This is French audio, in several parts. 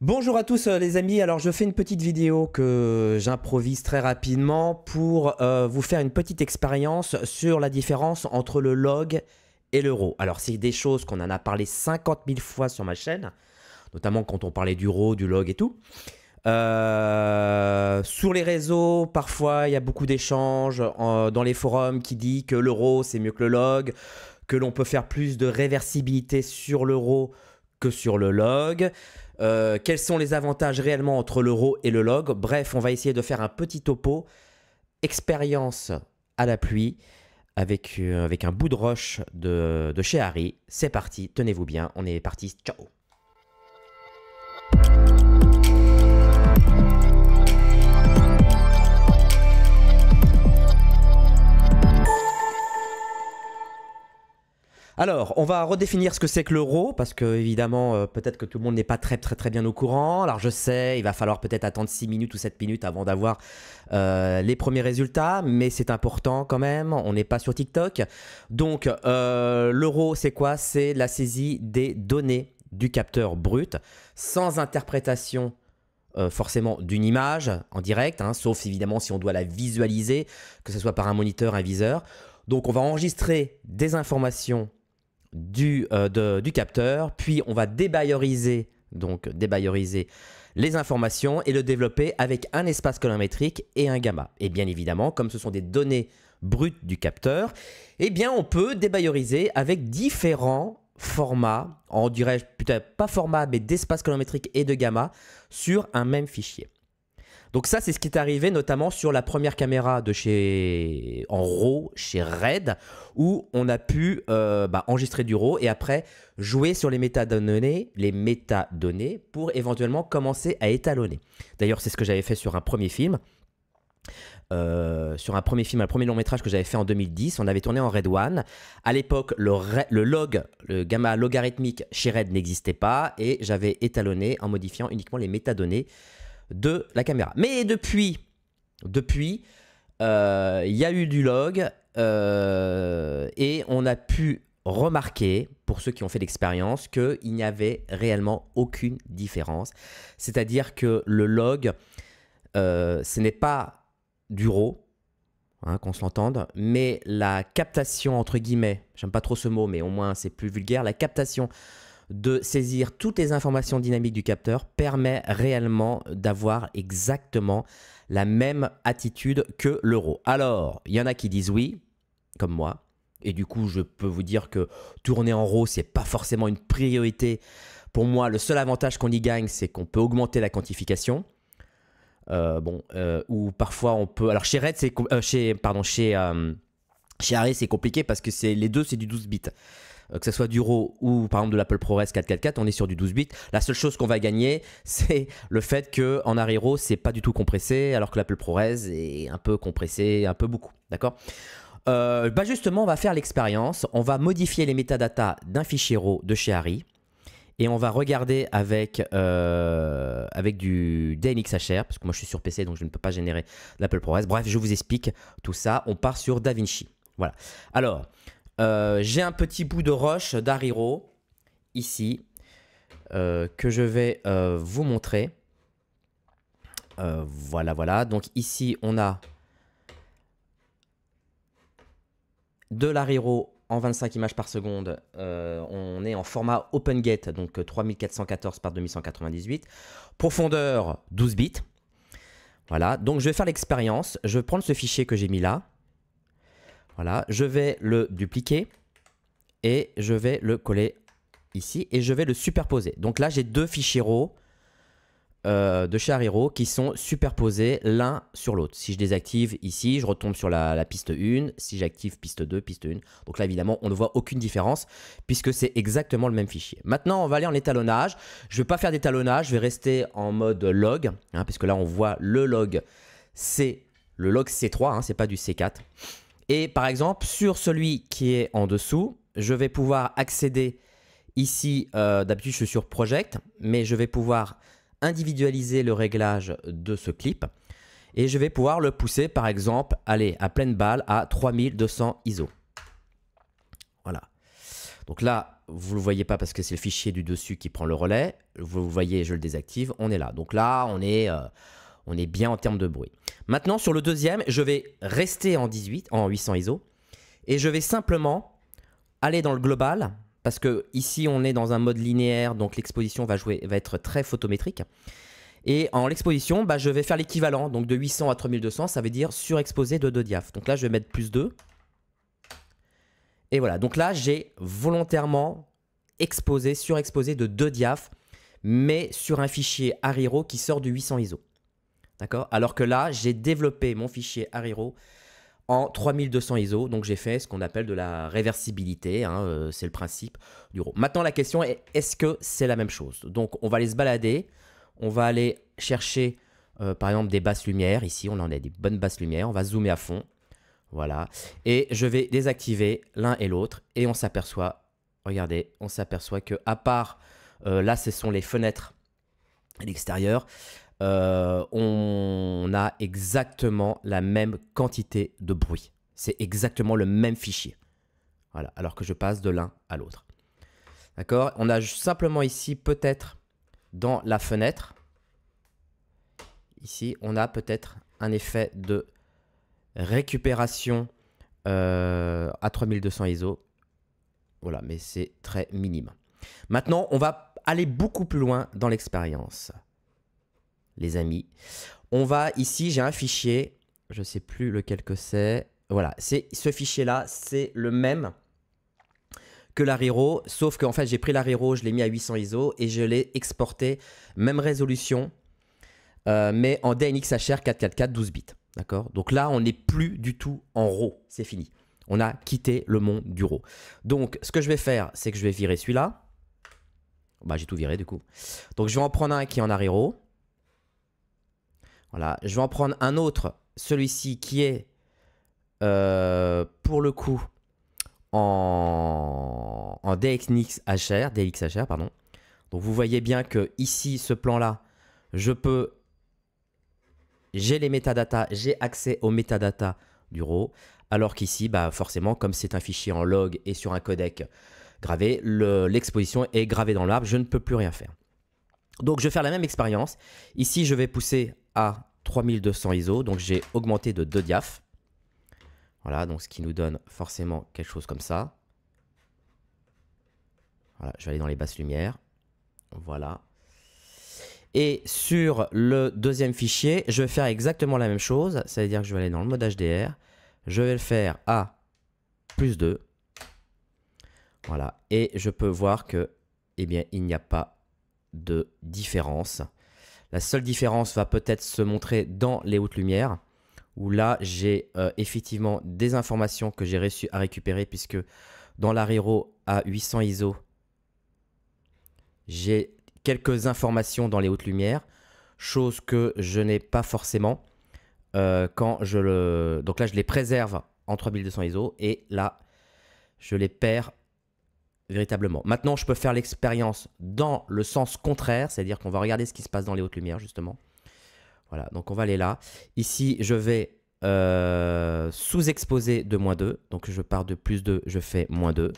Bonjour à tous euh, les amis, alors je fais une petite vidéo que j'improvise très rapidement pour euh, vous faire une petite expérience sur la différence entre le log et l'euro. Alors c'est des choses qu'on en a parlé 50 000 fois sur ma chaîne, notamment quand on parlait du du log et tout. Euh, sur les réseaux, parfois il y a beaucoup d'échanges dans les forums qui dit que l'euro c'est mieux que le log, que l'on peut faire plus de réversibilité sur l'euro que sur le log. Euh, quels sont les avantages réellement entre l'euro et le log. Bref, on va essayer de faire un petit topo expérience à la pluie avec, euh, avec un bout de roche de, de chez Harry. C'est parti, tenez-vous bien, on est parti, ciao Alors, on va redéfinir ce que c'est que l'euro, parce que évidemment, euh, peut-être que tout le monde n'est pas très très très bien au courant. Alors je sais, il va falloir peut-être attendre 6 minutes ou 7 minutes avant d'avoir euh, les premiers résultats, mais c'est important quand même, on n'est pas sur TikTok. Donc, euh, l'euro, c'est quoi C'est la saisie des données du capteur brut, sans interprétation forcément d'une image en direct, hein, sauf évidemment si on doit la visualiser, que ce soit par un moniteur, un viseur. Donc on va enregistrer des informations du, euh, du capteur, puis on va débailloriser donc les informations et le développer avec un espace colorimétrique et un gamma. Et bien évidemment, comme ce sont des données brutes du capteur, eh bien on peut débailloriser avec différents formats, en dirais peut-être pas format, mais d'espace colorimétrique et de gamma sur un même fichier. Donc ça, c'est ce qui est arrivé notamment sur la première caméra de chez en RAW, chez Red, où on a pu euh, bah, enregistrer du RAW et après jouer sur les métadonnées, les métadonnées pour éventuellement commencer à étalonner. D'ailleurs, c'est ce que j'avais fait sur un premier film. Euh, sur un premier film, un premier long métrage que j'avais fait en 2010. On avait tourné en Red One. À l'époque, le, le, log, le gamma logarithmique chez Red n'existait pas et j'avais étalonné en modifiant uniquement les métadonnées de la caméra. Mais depuis, depuis, euh, il y a eu du log euh, et on a pu remarquer, pour ceux qui ont fait l'expérience, qu'il n'y avait réellement aucune différence. C'est-à-dire que le log, euh, ce n'est pas du RAW, hein, qu'on se l'entende, mais la captation, entre guillemets, j'aime pas trop ce mot, mais au moins c'est plus vulgaire, la captation de saisir toutes les informations dynamiques du capteur permet réellement d'avoir exactement la même attitude que l'euro. Alors, il y en a qui disent oui, comme moi, et du coup, je peux vous dire que tourner en ce n'est pas forcément une priorité pour moi. Le seul avantage qu'on y gagne, c'est qu'on peut augmenter la quantification. Euh, bon, euh, ou parfois on peut. Alors chez Red, c'est euh, chez pardon chez chez c'est compliqué parce que c'est les deux, c'est du 12 bits. Euh, que ce soit du RAW ou par exemple de l'Apple ProRes 444, on est sur du 12 bits. La seule chose qu'on va gagner, c'est le fait que en Arri RAW, c'est pas du tout compressé, alors que l'Apple ProRes est un peu compressé, un peu beaucoup. D'accord euh, bah, justement, on va faire l'expérience. On va modifier les métadatas d'un fichier RAW de chez Harry et on va regarder avec, euh, avec du DNXHR, parce que moi je suis sur PC donc je ne peux pas générer l'Apple ProRes. Bref, je vous explique tout ça. On part sur DaVinci. Voilà. Alors, euh, j'ai un petit bout de roche d'Ariro, ici, euh, que je vais euh, vous montrer. voilà, voilà. Donc ici, on a de l'Ariro en 25 images par seconde. on est en format OpenGate, donc 3414 par 2198. Profondeur, 12 bits. Voilà, donc je vais faire l'expérience. Je vais prendre ce fichier que j'ai mis là. Voilà, je vais le dupliquer et je vais le coller ici et je vais le superposer. Donc là, j'ai deux fichiers RAW de chez qui sont superposés l'un sur l'autre. Si je désactive ici, je retombe sur la, piste 1. Si j'active piste 2, piste 1. Donc là, évidemment, on ne voit aucune différence puisque c'est exactement le même fichier. Maintenant, on va aller en étalonnage. Je ne vais pas faire d'étalonnage, je vais rester en mode log hein, puisque là, on voit le log C, le log C3, ce hein, c'est pas du C4. Et par exemple, sur celui qui est en dessous, je vais pouvoir accéder ici, euh, d'habitude je suis sur Project, mais je vais pouvoir individualiser le réglage de ce clip et je vais pouvoir le pousser par exemple, aller à pleine balle à 3200 ISO. Voilà. Donc là, vous ne le voyez pas parce que c'est le fichier du dessus qui prend le relais. Vous voyez, je le désactive, on est là. Donc là, on est... Euh, on est bien en termes de bruit. Maintenant, sur le deuxième, je vais rester en 18, en 800 ISO, et je vais simplement aller dans le global, parce que ici on est dans un mode linéaire, donc l'exposition va, va être très photométrique. Et en l'exposition, bah, je vais faire l'équivalent, donc de 800 à 3200, ça veut dire surexposé de 2 diaph. Donc là, je vais mettre plus 2. Et voilà, donc là, j'ai volontairement exposé, surexposé de 2 diaph, mais sur un fichier Ariro qui sort du 800 ISO. D'accord Alors que là, j'ai développé mon fichier Ariro en 3200 ISO. Donc j'ai fait ce qu'on appelle de la réversibilité, hein, euh, c'est le principe du RAW. Maintenant la question est, est-ce que c'est la même chose Donc on va aller se balader, on va aller chercher euh, par exemple des basses lumières, ici on en a des bonnes basses lumières, on va zoomer à fond, voilà. Et je vais désactiver l'un et l'autre et on s'aperçoit, regardez, on s'aperçoit que à part, euh, là ce sont les fenêtres à l'extérieur, euh, on a exactement la même quantité de bruit. C'est exactement le même fichier. Voilà, alors que je passe de l'un à l'autre. D'accord On a simplement ici, peut-être, dans la fenêtre, ici, on a peut-être un effet de récupération euh, à 3200 ISO. Voilà, mais c'est très minime. Maintenant, on va aller beaucoup plus loin dans l'expérience les amis. On va ici, j'ai un fichier, je ne sais plus lequel que c'est. Voilà, c'est ce fichier-là, c'est le même que l'Ariro, sauf qu'en fait j'ai pris l'Ariro, je l'ai mis à 800 ISO et je l'ai exporté, même résolution, euh, mais en DNxHR 444 12 bits. D'accord Donc là, on n'est plus du tout en RAW, c'est fini. On a quitté le monde du RAW. Donc ce que je vais faire, c'est que je vais virer celui-là. Bah j'ai tout viré du coup. Donc je vais en prendre un qui est en Ariro. Voilà, je vais en prendre un autre, celui-ci qui est euh, pour le coup en, en DXHR, pardon. Donc vous voyez bien que ici, ce plan-là, je peux, j'ai les métadatas, j'ai accès aux métadatas du RAW, alors qu'ici, bah forcément, comme c'est un fichier en log et sur un codec gravé, l'exposition est gravée dans l'arbre, je ne peux plus rien faire. Donc je vais faire la même expérience. Ici, je vais pousser 3200 ISO, donc j'ai augmenté de 2 diaf Voilà, donc ce qui nous donne forcément quelque chose comme ça. Voilà, je vais aller dans les basses lumières. Voilà. Et sur le deuxième fichier, je vais faire exactement la même chose. Ça veut dire que je vais aller dans le mode HDR. Je vais le faire à plus 2. Voilà. Et je peux voir que, eh bien, il n'y a pas de différence. La seule différence va peut-être se montrer dans les hautes lumières, où là j'ai euh, effectivement des informations que j'ai reçues à récupérer, puisque dans l'Ariro à 800 ISO, j'ai quelques informations dans les hautes lumières, chose que je n'ai pas forcément euh, quand je le... Donc là je les préserve en 3200 ISO, et là je les perds véritablement. Maintenant, je peux faire l'expérience dans le sens contraire, c'est-à-dire qu'on va regarder ce qui se passe dans les hautes lumières, justement. Voilà, donc on va aller là. Ici, je vais euh, sous-exposer de moins 2. Donc je pars de plus 2, je fais moins 2.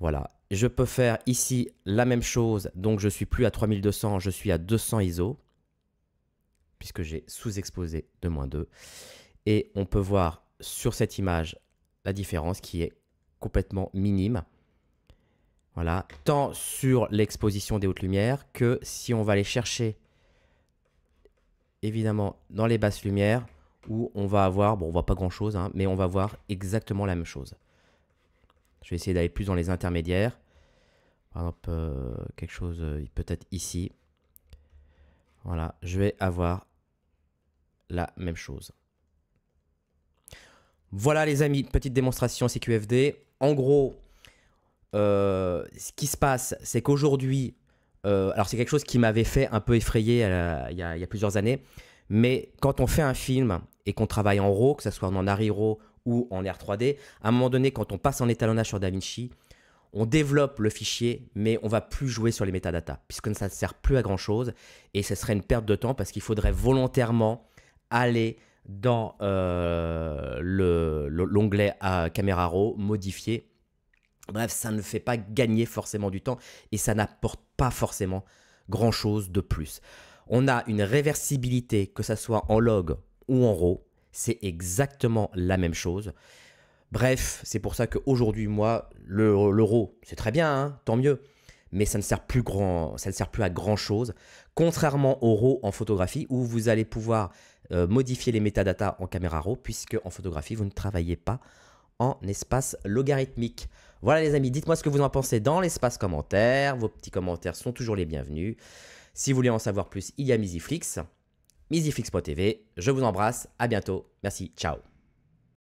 Voilà. Je peux faire ici la même chose. Donc je suis plus à 3200, je suis à 200 ISO. Puisque j'ai sous-exposé de moins 2. Et on peut voir sur cette image la différence qui est complètement minime. Voilà, tant sur l'exposition des hautes lumières que si on va aller chercher évidemment dans les basses lumières où on va avoir, bon on voit pas grand chose, hein, mais on va voir exactement la même chose. Je vais essayer d'aller plus dans les intermédiaires. Par exemple, euh, quelque chose euh, peut-être ici. Voilà, je vais avoir la même chose. Voilà les amis, petite démonstration CQFD. En gros, euh, ce qui se passe, c'est qu'aujourd'hui, euh, alors c'est quelque chose qui m'avait fait un peu effrayer euh, il, y a, plusieurs années, mais quand on fait un film et qu'on travaille en RAW, que ce soit en ARRI RAW ou en R3D, à un moment donné, quand on passe en étalonnage sur DaVinci, on développe le fichier, mais on va plus jouer sur les métadatas, puisque ça ne sert plus à grand chose, et ce serait une perte de temps parce qu'il faudrait volontairement aller dans l'onglet à caméra RAW, modifier, Bref, ça ne fait pas gagner forcément du temps et ça n'apporte pas forcément grand-chose de plus. On a une réversibilité, que ce soit en log ou en RAW, c'est exactement la même chose. Bref, c'est pour ça qu'aujourd'hui, moi, le, RAW, c'est très bien, hein, tant mieux, mais ça ne, sert plus à grand-chose. Contrairement au RAW en photographie, où vous allez pouvoir euh, modifier les métadatas en caméra RAW, puisque en photographie, vous ne travaillez pas en espace logarithmique. Voilà les amis, dites-moi ce que vous en pensez dans l'espace commentaire. Vos petits commentaires sont toujours les bienvenus. Si vous voulez en savoir plus, il y a Miziflix. misiflix.tv. Je vous embrasse, à bientôt, merci, ciao